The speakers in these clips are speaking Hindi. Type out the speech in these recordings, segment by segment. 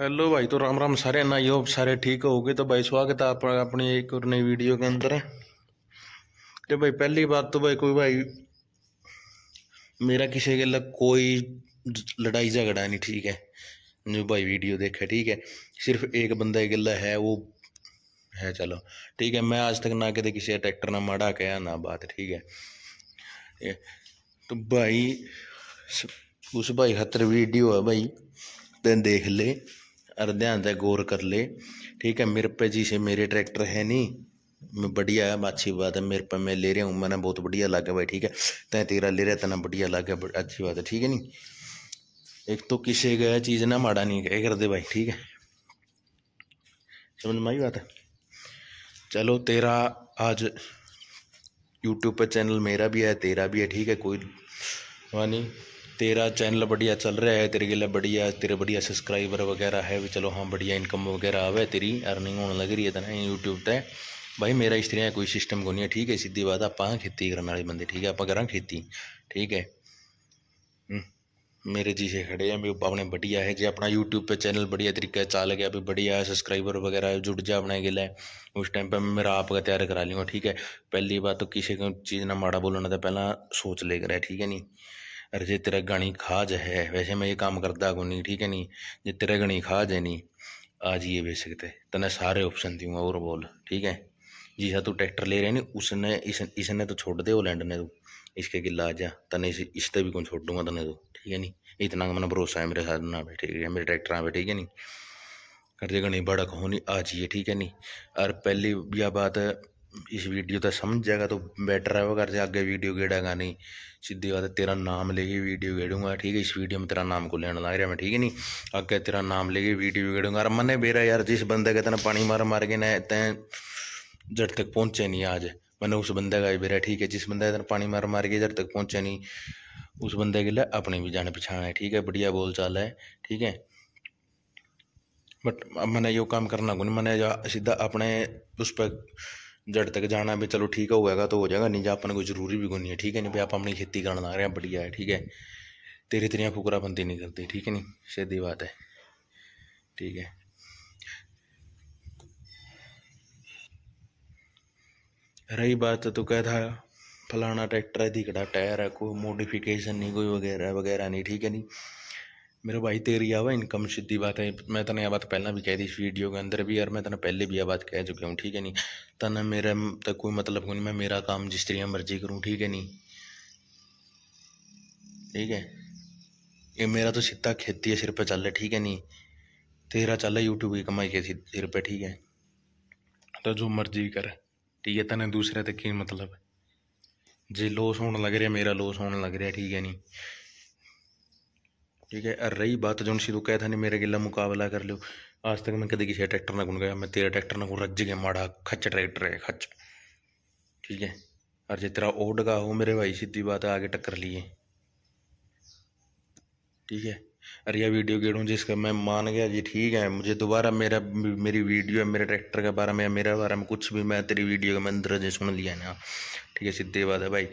हेलो भाई तो राम राम सारे ना ये सारे ठीक हो गए तो भाई स्वागत है आप अपनी एक और नई वीडियो के अंदर तो भाई पहली बात तो भाई कोई भाई मेरा किसी के लग कोई लड़ाई झगड़ा नहीं ठीक है जो भाई वीडियो देखे ठीक है सिर्फ एक बंदा एक गला है वो है चलो ठीक है मैं आज तक ना कहते किसी ट्रैक्टर ना माड़ा कहा ना बात ठीक है ठीक है तो भाई उस भाई खतर वीडियो है भाई तो देख ले अर्ध्या से गौर कर ले ठीक है मेरे पे जी से मेरे ट्रैक्टर है नहीं मैं बढ़िया है अच्छी बात है मेरे पे मैं ले रहा हूँ मैंने बहुत बढ़िया लागे भाई ठीक है तय तेरा ले रहा तेना बढ़िया लागे अच्छी बात है ठीक है नहीं एक तो किसी का चीज़ ना माड़ा नहीं कह कर दे भाई ठीक है समझ माई बात है चलो तेरा आज यूट्यूब पर चैनल मेरा भी है तेरा भी है ठीक है कोई नहीं तेरा चैनल बढ़िया चल रहा है तेरे गिला बढ़िया तेरे बढ़िया सब्सक्राइबर वगैरह है भी चलो हाँ बढ़िया इनकम वगैरह आवे तेरी अर्निंग होने लग रही है तना यूट्यूब ते भाई मेरा इस तरह कोई सिस्टम को नहीं है ठीक है सीधी बात आप खेती करने वाले बंदे ठीक है आप करा खेती ठीक है हम्म, मेरे जिसे खड़े हैं भी अपने बढ़िया है जो अपना यूट्यूब पे चैनल बढ़िया तरीके चल गया भी बढ़िया सब्सक्राइबर वगैरह जुड़ जाए अपने गिले उस टाइम पे मेरा आपका तैयार करा लूँगा ठीक है पहली बात तो किसी को चीज़ ना माड़ा बोलना तो पहला सोच ले करा ठीक है नहीं अरे जे तेरा गणी खाज है वैसे मैं ये काम करता को नहीं ठीक है नहीं जे तेरा गणी खाज है नहीं आज ये बेच सकते तने सारे ऑप्शन दूंगा और बोल ठीक है जी हाँ तू ट्रैक्टर ले रहे नहीं उसने इस इसने तो छोड़ दे वो लैंड ने तू इसके गिला आ जा तने इस इसते भी कुछ छोड़ दूंगा तने तू ठीक है नहीं इतना मैंने भरोसा है मेरे साथ ना पे ठीक है मेरे ट्रैक्टर पे ठीक है नहीं कर दे गणी बड़क नहीं आ जाइए ठीक है नहीं और पहली यह बात इस भीडियो तो समझ जाएगा तो बैटर है वो घर से आगे वीडियो गेड़ेगा नहीं सीधी बात तेरा नाम लेके वीडियो गेड़ूंगा ठीक है इस वीडियो में तेरा नाम को लेना लग रहा मैं ठीक है नहीं आगे तेरा नाम लेके वीडियो गेड़ूंगा अरे मैंने बेरा यार जिस बंदे का तेना पानी मार मार के ना तैं जड़ तक पहुँचे नहीं आज मैंने उस बंदे का बेरा ठीक है जिस बंदे का पानी मार मार के जड़ तक पहुँचे नहीं उस बंदे के लिए अपने भी जाने पहचान है ठीक है बढ़िया बोल चाल है ठीक है बट अब मैंने यो काम करना को नहीं मैंने सीधा अपने उस पर जड़ तक जाना भी चलो ठीक है होएगा तो हो जाएगा नहीं जा अपने को जरूरी भी गुनी है ठीक है नहीं भाई आप अपनी खेती करना आ रहे हैं बढ़िया है ठीक है तेरी तेरिया फुकरा बंदी नहीं करती ठीक है नहीं सीधी बात है ठीक है रही बात तो कह था फलाना ट्रैक्टर है दिखड़ा टायर है कोई मॉडिफिकेशन नहीं कोई वगैरह वगैरह नहीं ठीक है नहीं मेरे भाई तेरी आवा इनकम सीधी बात है मैं तने यह बात तो पहला भी कह दी इस वीडियो के अंदर भी यार मैं तने पहले भी यह बात कह चुका हूँ ठीक है नहीं तने मेरा तक कोई मतलब नहीं मैं मेरा काम जिस तरह मर्जी करूँ ठीक है नहीं ठीक है ये मेरा तो सीधा खेती है सिर पर चल ठीक है नहीं तेरा चल यूट्यूब की कमाई के सिर पर ठीक है तो जो मर्जी कर ठीक है तने दूसरे तक की मतलब जे लॉस होने लग रहा मेरा लॉस होने लग रहा ठीक है नहीं ठीक है और रही बात जो सीधू कह था नहीं मेरे गिला मुकाबला कर लो आज तक मैं कभी किसी ट्रैक्टर ना गुन गया मैं तेरे ट्रैक्टर ना गुन रज गया माड़ा खच ट्रैक्टर है खच ठीक है और जे तेरा ओड का हो मेरे भाई सीधी बात आगे टक्कर लिए ठीक है अरे यह वीडियो गेड़ू जिसका मैं मान गया जी ठीक है मुझे दोबारा मेरा मेरी वीडियो है मेरे ट्रैक्टर के बारे में या मेरे बारे में कुछ भी मैं तेरी वीडियो का मैं अंदर सुन लिया ना ठीक है सीधी बात है भाई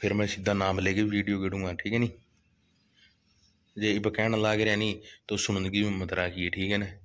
फिर मैं सीधा नाम लेके वीडियो गेड़ूंगा ठीक है नहीं ਜੇ ਇਹ ਕਹਿਣ ਲੱਗ ਰਿਆ ਨਹੀਂ ਤੋ ਸੁਣਨ ਦੀ ਹਿੰਮਤ ਰੱਖੀਏ ਠੀਕ ਹੈ ਨਾ